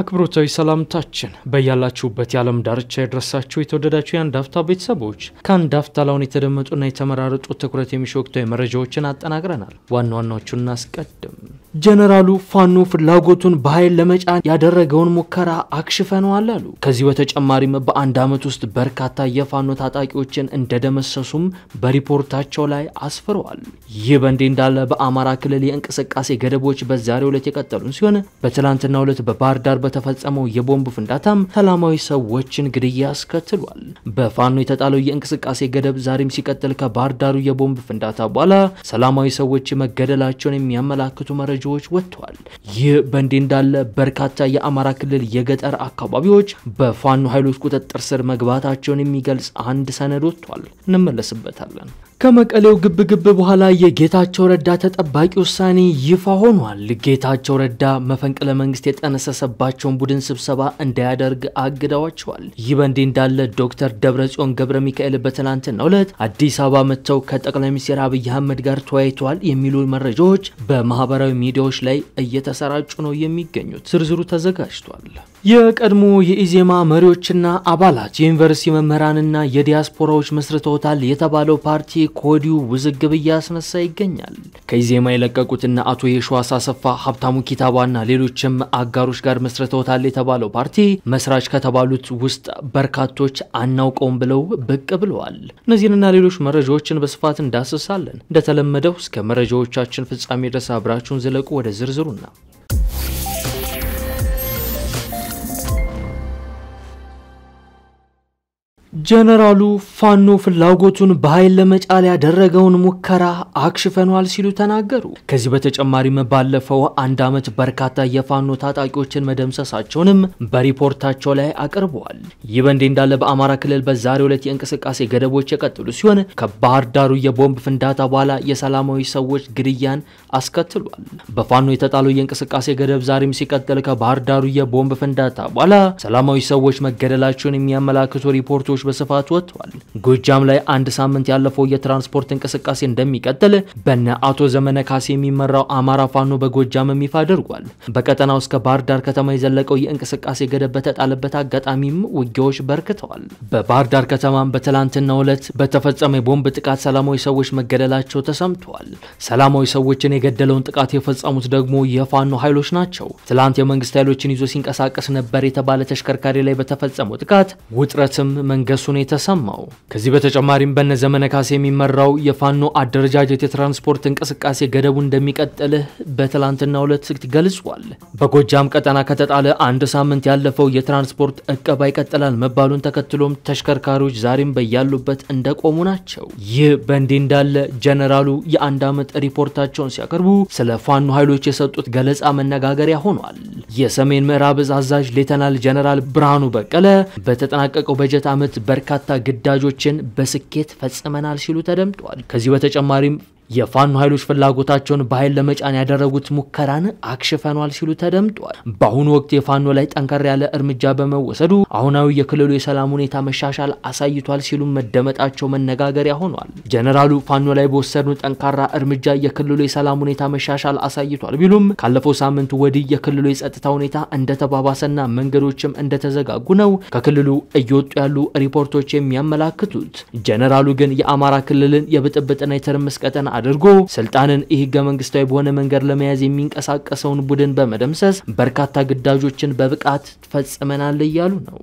አክብሮታዊ ሰላምታችን በያላችሁበት የዓለም ዳርቻ የደረሳችሁ የተወደዳችሁ የአንድ አፍታ ቤተሰቦች ከአንድ አፍታ ላሁን የተደመጡና የተመራረጡ ትኩረት የሚሹ ወቅታዊ መረጃዎችን አጠናቅረናል። ዋና ዋናዎቹን እናስቀድም። ጀነራሉ ፋኖ ፍላጎቱን በኃይል ለመጫን ያደረገውን ሙከራ አክሽፈነዋል አሉ። ከዚህ በተጨማሪም በአንድ ዓመት ውስጥ በርካታ የፋኖ ታጣቂዎችን እንደደመሰሱም በሪፖርታቸው ላይ አስፍረዋል። ይህ በእንዲህ እንዳለ በአማራ ክልል የእንቅስቃሴ ገደቦች በዛሬው ዕለት የቀጠሉን ሲሆን በትላንትናው ዕለት በባህር ዳር በተፈጸመው የቦምብ ፍንዳታም ሰላማዊ ሰዎችን ግድያ አስከትሏል። በፋኖ የተጣለው የእንቅስቃሴ ገደብ ዛሬም ሲቀጥል ከባህር ዳሩ የቦምብ ፍንዳታ በኋላ ሰላማዊ ሰዎች መገደላቸውን የሚያመላክቱ መረጃ መረጃዎች ወጥቷል። ይህ በእንዲህ እንዳለ በርካታ የአማራ ክልል የገጠር አካባቢዎች በፋኖ ኃይሎች ቁጥጥር ስር መግባታቸውን የሚገልጽ አንድ ሰነድ ወጥቷል። እንመለስበታለን። ከመቀሌው ግብግብ በኋላ የጌታቸው ረዳ ተጠባቂ ውሳኔ ይፋ ሆኗል። ጌታቸው ረዳ መፈንቅለ መንግስት የጠነሰሰባቸውን ቡድን ስብሰባ እንዳያደርግ አግደዋቸዋል። ይህ በእንዲህ እንዳለ ዶክተር ደብረጽዮን ገብረ ሚካኤል በትናንትናው ዕለት አዲስ አበባ መጥተው ከጠቅላይ ሚኒስትር አብይ አህመድ ጋር ተወያይተዋል የሚሉ መረጃዎች በማህበራዊ ሚዲያዎች ላይ እየተሰራጩ ነው የሚገኙት። ዝርዝሩ ተዘጋጅቷል። የቀድሞ የኢዜማ መሪዎችና አባላት የዩኒቨርሲቲ መምህራንና የዲያስፖራዎች መስርተውታል የተባለው ፓርቲ ከወዲሁ ውዝግብ እያስነሳ ይገኛል። ከኢዜማ የለቀቁትና አቶ የሸዋስ አሰፋ፣ ሀብታሙ ኪታባና ሌሎችም አጋሮች ጋር መስርተውታል የተባለው ፓርቲ መስራች ከተባሉት ውስጥ በርካቶች አናውቀውም ብለው ብቅ ብለዋል። እነዚህንና ሌሎች መረጃዎችን በስፋት እንዳስሳለን። እንደተለመደው እስከ መረጃዎቻችን ፍጻሜ ድረስ አብራችሁን ዝለቁ። ወደ ዝርዝሩ ጀነራሉ ፋኖ ፍላጎቱን በኃይል ለመጫል ያደረገውን ሙከራ አክሽፈኗል ሲሉ ተናገሩ። ከዚህ በተጨማሪም ባለፈው አንድ ዓመት በርካታ የፋኖ ታጣቂዎችን መደምሰሳቸውንም በሪፖርታቸው ላይ አቅርበዋል። ይህ በእንዲህ እንዳለ በአማራ ክልል በዛሬው ዕለት የእንቅስቃሴ ገደቦች የቀጥሉ ሲሆን ከባህር ዳሩ የቦምብ ፍንዳታ በኋላ የሰላማዊ ሰዎች ግድያን አስከትሏል። በፋኖ የተጣለው የእንቅስቃሴ ገደብ ዛሬም ሲቀጥል ከባህር ዳሩ የቦምብ ፍንዳታ በኋላ ሰላማዊ ሰዎች መገደላቸውን የሚያመላክቱ ሪፖርቶች በስፋት ወጥቷል። ጎጃም ላይ አንድ ሳምንት ያለፈው የትራንስፖርት እንቅስቃሴ እንደሚቀጥል በነ አቶ ዘመነ ካሴ የሚመራው አማራ ፋኖ በጎጃምም ይፋ አድርጓል። በቀጠናው እስከ ባህር ዳር ከተማ የዘለቀው የእንቅስቃሴ ገደብ በተጣለበት አጋጣሚም ውጊያዎች በርክተዋል። በባህር ዳር ከተማም በትላንትናው ዕለት በተፈጸመ የቦምብ ጥቃት ሰላማዊ ሰዎች መገደላቸው ተሰምተዋል። ሰላማዊ ሰዎችን የገደለውን ጥቃት የፈጸሙት ደግሞ የፋኖ ኃይሎች ናቸው። ትላንት የመንግስት ኃይሎችን ይዞ ሲንቀሳቀስ ነበር የተባለ ተሽከርካሪ ላይ በተፈጸመው ጥቃት ውጥረትም መንገድ ማገሱ የተሰማው። ከዚህ በተጨማሪም በነ ዘመነ ካሴ የሚመራው የፋኖ አደረጃጀት የትራንስፖርት እንቅስቃሴ ገደቡ እንደሚቀጥል በትላንትናው ዕለት ገልጿል። በጎጃም ቀጠና ከተጣለ አንድ ሳምንት ያለፈው የትራንስፖርት እቀባ ይቀጥላል መባሉን ተከትሎም ተሽከርካሪዎች ዛሬም በያሉበት እንደቆሙ ናቸው። ይህ በእንዲህ እንዳለ ጀነራሉ የአንድ ዓመት ሪፖርታቸውን ሲያቀርቡ ስለ ፋኖ ኃይሎች የሰጡት ገለጻ መነጋገሪያ ሆኗል። የሰሜን ምዕራብ እዝ አዛዥ ሌተናል ጀነራል ብርሃኑ በቀለ በተጠናቀቀው በጀት ዓመት በርካታ ግዳጆችን በስኬት ፈጽመናል ሲሉ ተደምጧል። ከዚህ በተጨማሪም የፋኖ ኃይሎች ፍላጎታቸውን በኃይል ለመጫን ያደረጉት ሙከራን አክሽፈኗል ሲሉ ተደምጧል። በአሁኑ ወቅት የፋኖ ላይ ጠንከር ያለ እርምጃ በመወሰዱ አሁናዊ የክልሉ የሰላም ሁኔታ መሻሻል አሳይቷል ሲሉ መደመጣቸው መነጋገሪያ ሆኗል። ጀነራሉ ፋኖ ላይ በወሰዱ ጠንካራ እርምጃ የክልሉ የሰላም ሁኔታ መሻሻል አሳይቷል ቢሉም ካለፈው ሳምንት ወዲህ የክልሉ የጸጥታ ሁኔታ እንደተባባሰና መንገዶችም እንደተዘጋጉ ነው ከክልሉ እየወጡ ያሉ ሪፖርቶች የሚያመላክቱት። ጀነራሉ ግን የአማራ ክልልን የብጥብጥና የትርምስ ቀጠና አድርጎ ስልጣንን ኢ ህገ መንግስታዊ በሆነ መንገድ ለመያዝ የሚንቀሳቀሰውን ቡድን በመደምሰስ በርካታ ግዳጆችን በብቃት ፈጽመናል እያሉ ነው።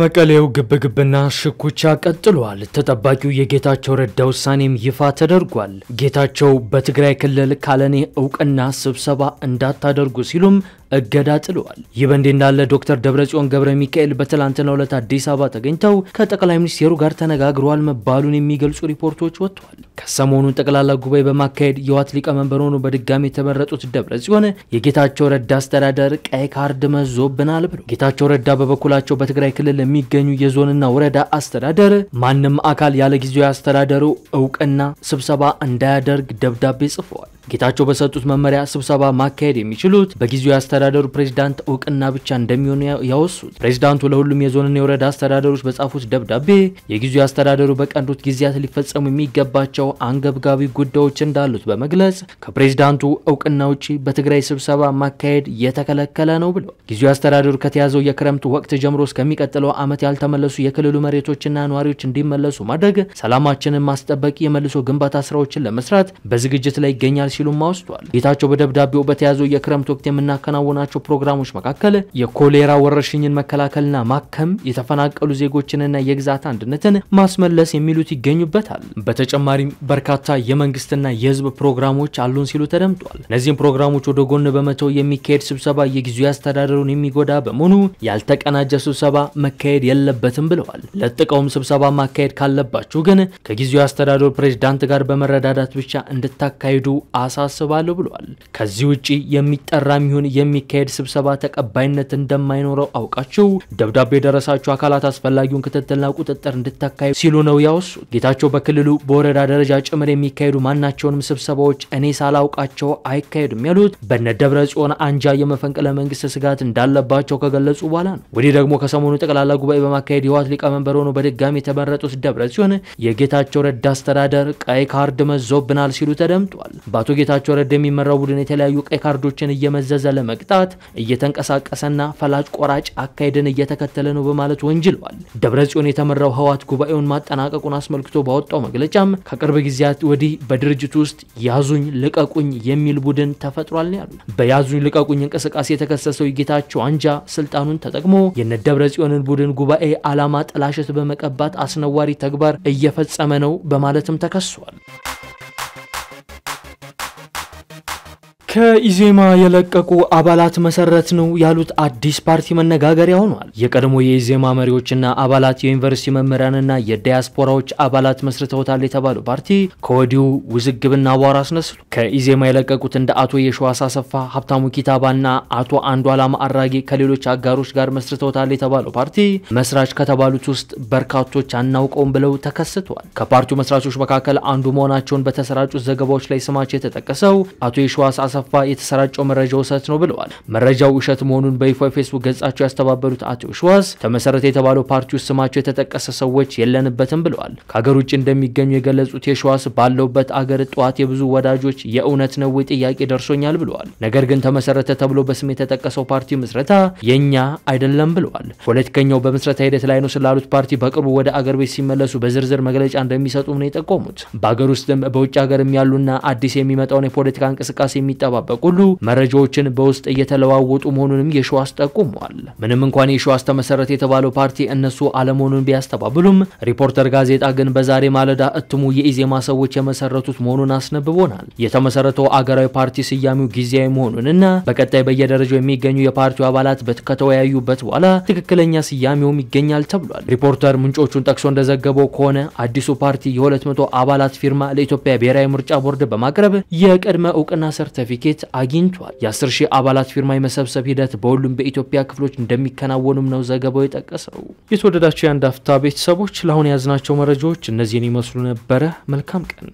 መቀሌው ግብግብና ሽኩቻ ቀጥሏል። ተጠባቂው የጌታቸው ረዳ ውሳኔም ይፋ ተደርጓል። ጌታቸው በትግራይ ክልል ካለኔ እውቅና ስብሰባ እንዳታደርጉ ሲሉም እገዳ ጥለዋል። ይህ በእንዲህ እንዳለ ዶክተር ደብረጽዮን ገብረ ሚካኤል በትላንትናው ዕለት አዲስ አበባ ተገኝተው ከጠቅላይ ሚኒስቴሩ ጋር ተነጋግረዋል መባሉን የሚገልጹ ሪፖርቶች ወጥተዋል። ከሰሞኑን ጠቅላላ ጉባኤ በማካሄድ የዋት ሊቀመንበር ሆኖ በድጋሚ የተመረጡት ደብረጽዮን የጌታቸው ረዳ አስተዳደር ቀይ ካርድ መዞብናል ብለው ጌታቸው ረዳ በበኩላቸው በትግራይ ክልል የሚገኙ የዞንና ወረዳ አስተዳደር ማንም አካል ያለ ጊዜያዊ አስተዳደሩ እውቅና ስብሰባ እንዳያደርግ ደብዳቤ ጽፈዋል። ጌታቸው በሰጡት መመሪያ ስብሰባ ማካሄድ የሚችሉት በጊዜው የአስተዳደሩ ፕሬዚዳንት እውቅና ብቻ እንደሚሆኑ ያወሱት ፕሬዚዳንቱ ለሁሉም የዞንና የወረዳ አስተዳደሮች በጻፉት ደብዳቤ የጊዜው አስተዳደሩ በቀንዶት ጊዜያት ሊፈጸሙ የሚገባቸው አንገብጋቢ ጉዳዮች እንዳሉት በመግለጽ ከፕሬዚዳንቱ እውቅና ውጪ በትግራይ ስብሰባ ማካሄድ የተከለከለ ነው ብለው ጊዜው አስተዳደሩ ከተያዘው የክረምት ወቅት ጀምሮ እስከሚቀጥለው ዓመት ያልተመለሱ የክልሉ መሬቶችና ነዋሪዎች እንዲመለሱ ማድረግ፣ ሰላማችንን ማስጠበቅ፣ የመልሶ ግንባታ ስራዎችን ለመስራት በዝግጅት ላይ ይገኛል ሲሉም አወስተዋል። ጌታቸው በደብዳቤው በተያዘው የክረምት ወቅት የምናከናውናቸው ፕሮግራሞች መካከል የኮሌራ ወረርሽኝን መከላከልና ማከም፣ የተፈናቀሉ ዜጎችንና የግዛት አንድነትን ማስመለስ የሚሉት ይገኙበታል። በተጨማሪም በርካታ የመንግስትና የህዝብ ፕሮግራሞች አሉን ሲሉ ተደምጧል። እነዚህም ፕሮግራሞች ወደ ጎን በመተው የሚካሄድ ስብሰባ የጊዜያዊ አስተዳደሩን የሚጎዳ በመሆኑ ያልተቀናጀ ስብሰባ መካሄድ የለበትም ብለዋል። ለጥቀውም ስብሰባ ማካሄድ ካለባችሁ ግን ከጊዜያዊ አስተዳደሩ ፕሬዝዳንት ጋር በመረዳዳት ብቻ እንድታካሂዱ አ አሳስባለሁ ብሏል። ከዚህ ውጪ የሚጠራ የሚሆን የሚካሄድ ስብሰባ ተቀባይነት እንደማይኖረው አውቃችሁ ደብዳቤ የደረሳችሁ አካላት አስፈላጊውን ክትትልና ቁጥጥር እንድታካሂዱ ሲሉ ነው ያወሱት። ጌታቸው በክልሉ በወረዳ ደረጃ ጭምር የሚካሄዱ ማናቸውንም ስብሰባዎች እኔ ሳላውቃቸው አይካሄዱም ያሉት በነ ደብረ ጽዮን አንጃ የመፈንቅለ መንግስት ስጋት እንዳለባቸው ከገለጹ በኋላ ነው። ወዲህ ደግሞ ከሰሞኑ ጠቅላላ ጉባኤ በማካሄድ የህወሓት ሊቀመንበር ሆኖ በድጋሚ የተመረጡት ደብረ ጽዮን የጌታቸው ረዳ አስተዳደር ቀይ ካርድ መዞብናል ሲሉ ተደምጧል። በአቶ በጌታቸው ረዳ የሚመራው ቡድን የተለያዩ ቀይ ካርዶችን እየመዘዘ ለመቅጣት እየተንቀሳቀሰና ፈላጭ ቆራጭ አካሄድን እየተከተለ ነው በማለት ወንጅለዋል። ደብረ ጽዮን የተመራው ህወሓት ጉባኤውን ማጠናቀቁን አስመልክቶ ባወጣው መግለጫም ከቅርብ ጊዜያት ወዲህ በድርጅቱ ውስጥ ያዙኝ ልቀቁኝ የሚል ቡድን ተፈጥሯል ያሉ በያዙኝ ልቀቁኝ እንቅስቃሴ የተከሰሰው የጌታቸው አንጃ ስልጣኑን ተጠቅሞ የነ ደብረ ጽዮንን ቡድን ጉባኤ አላማ ጥላሸት በመቀባት አስነዋሪ ተግባር እየፈጸመ ነው በማለትም ተከሷል። ከኢዜማ የለቀቁ አባላት መሰረት ነው ያሉት አዲስ ፓርቲ መነጋገሪያ ሆኗል። የቀድሞ የኢዜማ መሪዎችና አባላት የዩኒቨርሲቲ መምህራንና የዳያስፖራዎች አባላት መስርተውታል የተባለው ፓርቲ ከወዲሁ ውዝግብና አቧራ አስነስሉ። ከኢዜማ የለቀቁት እንደ አቶ የሸዋስ አሰፋ፣ ሀብታሙ ኪታባና አቶ አንዱዓለም አራጌ ከሌሎች አጋሮች ጋር መስርተውታል የተባለው ፓርቲ መስራች ከተባሉት ውስጥ በርካቶች አናውቀውም ብለው ተከስተዋል። ከፓርቲው መስራቾች መካከል አንዱ መሆናቸውን በተሰራጩት ዘገባዎች ላይ ስማቸው የተጠቀሰው አቶ የሸዋስ አሰፋ የተሰራጨው መረጃ ውሰት ነው ብለዋል። መረጃው ውሸት መሆኑን በይፋ የፌስቡክ ገጻቸው ያስተባበሉት አቶ ሸዋስ ተመሰረተ የተባለው ፓርቲ ውስጥ ስማቸው የተጠቀሰ ሰዎች የለንበትም ብለዋል። ከሀገር ውጭ እንደሚገኙ የገለጹት የሸዋስ ባለውበት አገር ጠዋት የብዙ ወዳጆች የእውነት ነው ጥያቄ ደርሶኛል ብለዋል። ነገር ግን ተመሰረተ ተብሎ በስም የተጠቀሰው ፓርቲ ምስረታ የኛ አይደለም ብለዋል። ፖለቲከኛው በምስረታ ሂደት ላይ ነው ስላሉት ፓርቲ በቅርቡ ወደ አገር ቤት ሲመለሱ በዝርዝር መግለጫ እንደሚሰጡም ነው የጠቆሙት። በአገር ውስጥም በውጭ ሀገርም ያሉና አዲስ የሚመጣውን የፖለቲካ እንቅስቃሴ የሚጠ ሲጠባበቅ ሁሉ መረጃዎችን በውስጥ እየተለዋወጡ መሆኑንም የሸዋስ ጠቁመዋል። ምንም እንኳን የሸዋስ ተመሰረተ የተባለው ፓርቲ እነሱ አለመሆኑን ቢያስተባብሉም ሪፖርተር ጋዜጣ ግን በዛሬ ማለዳ እትሙ የኢዜማ ሰዎች የመሰረቱት መሆኑን አስነብቦናል። የተመሰረተው አገራዊ ፓርቲ ስያሜው ጊዜያዊ መሆኑንና በቀጣይ በየደረጃው የሚገኙ የፓርቲው አባላት ከተወያዩበት በኋላ ትክክለኛ ስያሜውም ይገኛል ተብሏል። ሪፖርተር ምንጮቹን ጠቅሶ እንደዘገበው ከሆነ አዲሱ ፓርቲ የ200 አባላት ፊርማ ለኢትዮጵያ ብሔራዊ ምርጫ ቦርድ በማቅረብ የቅድመ እውቅና ሰርተፊ ሰርቲፊኬት አግኝቷል። የ10 ሺህ አባላት ፊርማ የመሰብሰብ ሂደት በሁሉም በኢትዮጵያ ክፍሎች እንደሚከናወኑም ነው ዘገባው የጠቀሰው። የተወደዳቸው የአንድ አፍታ ቤተሰቦች ለአሁን የያዝናቸው መረጃዎች እነዚህን ይመስሉ ነበረ። መልካም ቀን